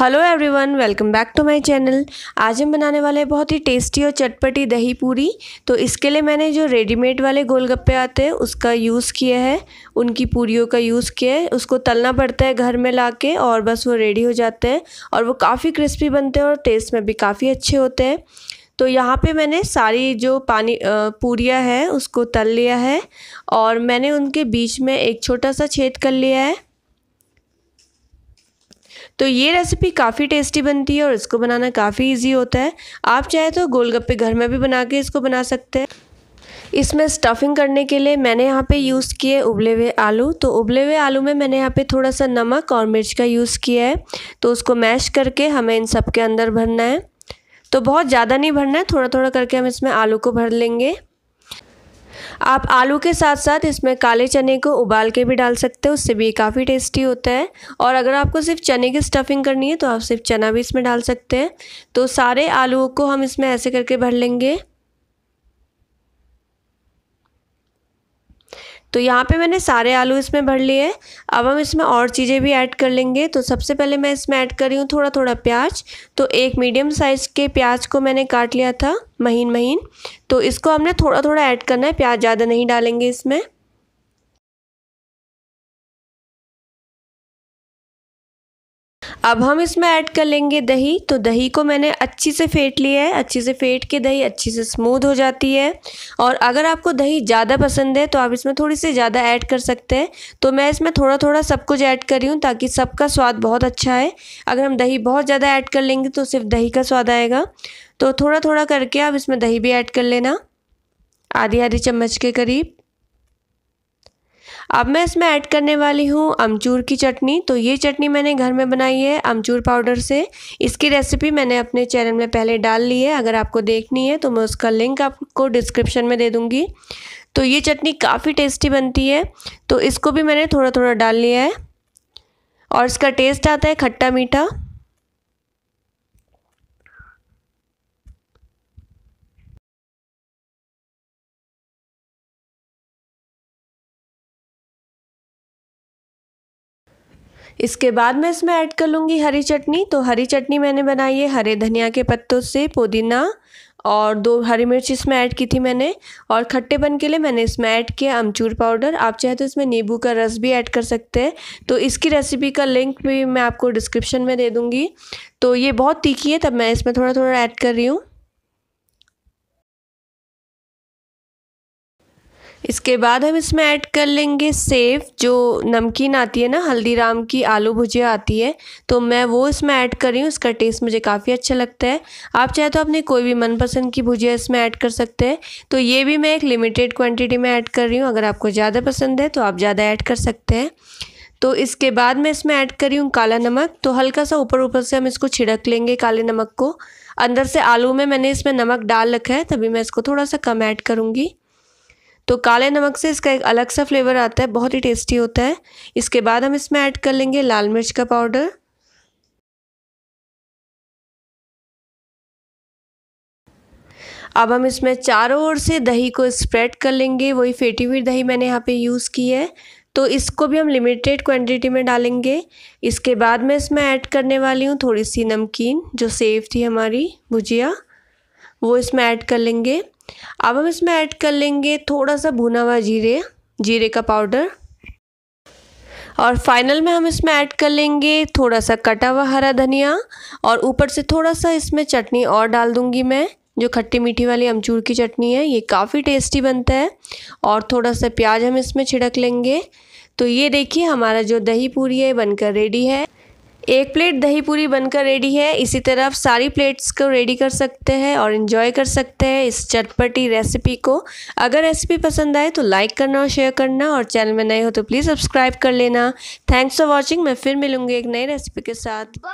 hello everyone welcome back to my channel आज हम बनाने वाले हैं बहुत ही टेस्टी और चटपटी दही पूरी तो इसके लिए मैंने जो रेडीमेड वाले गोलगप्पे आते हैं उसका यूज़ किया है उनकी पूरियों का यूज़ किया है उसको तलना पड़ता है घर में ला के और बस वो रेडी हो जाते हैं और वो काफ़ी क्रिस्पी बनते हैं और टेस्ट में भी काफ़ी अच्छे होते हैं तो यहाँ पर मैंने सारी जो पानी पूरियाँ है उसको तल लिया है और मैंने उनके बीच में एक छोटा सा छेद कर लिया है तो ये रेसिपी काफ़ी टेस्टी बनती है और इसको बनाना काफ़ी ईजी होता है आप चाहे तो गोलगप्पे घर में भी बना के इसको बना सकते हैं इसमें स्टफिंग करने के लिए मैंने यहाँ पे यूज़ किए उबले हुए आलू तो उबले हुए आलू में मैंने यहाँ पे थोड़ा सा नमक और मिर्च का यूज़ किया है तो उसको मैश करके हमें इन सब के अंदर भरना है तो बहुत ज़्यादा नहीं भरना है थोड़ा थोड़ा करके हम इसमें आलू को भर लेंगे आप आलू के साथ साथ इसमें काले चने को उबाल के भी डाल सकते हो उससे भी काफ़ी टेस्टी होता है और अगर आपको सिर्फ चने की स्टफिंग करनी है तो आप सिर्फ चना भी इसमें डाल सकते हैं तो सारे आलूओं को हम इसमें ऐसे करके भर लेंगे तो यहाँ पे मैंने सारे आलू इसमें भर लिए हैं अब हम इसमें और चीज़ें भी ऐड कर लेंगे तो सबसे पहले मैं इसमें ऐड कर रही हूँ थोड़ा थोड़ा प्याज तो एक मीडियम साइज़ के प्याज को मैंने काट लिया था महीन महीन तो इसको हमने थोड़ा थोड़ा ऐड करना है प्याज ज़्यादा नहीं डालेंगे इसमें अब हम इसमें ऐड कर लेंगे दही तो दही को मैंने अच्छी से फेंट लिया है अच्छी से फेंट के दही अच्छी से स्मूथ हो जाती है और अगर आपको दही ज़्यादा पसंद है तो आप इसमें थोड़ी सी ज़्यादा ऐड कर सकते हैं तो मैं इसमें थोड़ा थोड़ा सब कुछ ऐड कर रही हूँ ताकि सबका स्वाद बहुत अच्छा है अगर हम दही बहुत ज़्यादा ऐड कर लेंगे तो सिर्फ दही का स्वाद आएगा तो थोड़ा थोड़ा करके आप इसमें दही भी ऐड कर लेना आधी आधी चम्मच के करीब अब मैं इसमें ऐड करने वाली हूँ अमचूर की चटनी तो ये चटनी मैंने घर में बनाई है अमचूर पाउडर से इसकी रेसिपी मैंने अपने चैनल में पहले डाल ली है अगर आपको देखनी है तो मैं उसका लिंक आपको डिस्क्रिप्शन में दे दूँगी तो ये चटनी काफ़ी टेस्टी बनती है तो इसको भी मैंने थोड़ा थोड़ा डाल लिया है और इसका टेस्ट आता है खट्टा मीठा इसके बाद मैं इसमें ऐड कर लूँगी हरी चटनी तो हरी चटनी मैंने बनाई है हरे धनिया के पत्तों से पुदीना और दो हरी मिर्च इसमें ऐड की थी मैंने और खट्टेपन के लिए मैंने इसमें ऐड किया अमचूर पाउडर आप चाहे तो इसमें नींबू का रस भी ऐड कर सकते हैं तो इसकी रेसिपी का लिंक भी मैं आपको डिस्क्रिप्शन में दे दूँगी तो ये बहुत तीखी है तब मैं इसमें थोड़ा थोड़ा ऐड कर रही हूँ इसके बाद हम इसमें ऐड कर लेंगे सेव जो नमकीन आती है ना हल्दीराम की आलू भुजिया आती है तो मैं वो इसमें ऐड कर रही हूँ इसका टेस्ट मुझे काफ़ी अच्छा लगता है आप चाहे तो अपने कोई भी मनपसंद की भुजिया इसमें ऐड कर सकते हैं तो ये भी मैं एक लिमिटेड क्वांटिटी में ऐड कर रही हूँ अगर आपको ज़्यादा पसंद है तो आप ज़्यादा ऐड कर सकते हैं तो इसके बाद मैं इसमें ऐड करी हूँ काला नमक तो हल्का सा ऊपर ऊपर से हम इसको छिड़क लेंगे काले नमक को अंदर से आलू में मैंने इसमें नमक डाल रखा है तभी मैं इसको थोड़ा सा कम ऐड करूँगी तो काले नमक से इसका एक अलग सा फ्लेवर आता है बहुत ही टेस्टी होता है इसके बाद हम इसमें ऐड कर लेंगे लाल मिर्च का पाउडर अब हम इसमें चारों ओर से दही को स्प्रेड कर लेंगे वही फेटी हुई दही मैंने यहाँ पे यूज़ की है तो इसको भी हम लिमिटेड क्वांटिटी में डालेंगे इसके बाद मैं इसमें ऐड करने वाली हूँ थोड़ी सी नमकीन जो सेव थी हमारी भुजिया वो इसमें ऐड कर लेंगे अब हम इसमें ऐड कर लेंगे थोड़ा सा भुना हुआ जीरे जीरे का पाउडर और फाइनल में हम इसमें ऐड कर लेंगे थोड़ा सा कटा हुआ हरा धनिया और ऊपर से थोड़ा सा इसमें चटनी और डाल दूंगी मैं जो खट्टी मीठी वाली अमचूर की चटनी है ये काफ़ी टेस्टी बनता है और थोड़ा सा प्याज हम इसमें छिड़क लेंगे तो ये देखिए हमारा जो दही पूरी है बनकर रेडी है एक प्लेट दही पूरी बनकर रेडी है इसी तरह आप सारी प्लेट्स को रेडी कर सकते हैं और इन्जॉय कर सकते हैं इस चटपटी रेसिपी को अगर रेसिपी पसंद आए तो लाइक करना और शेयर करना और चैनल में नए हो तो प्लीज़ सब्सक्राइब कर लेना थैंक्स फॉर वॉचिंग मैं फिर मिलूँगी एक नई रेसिपी के साथ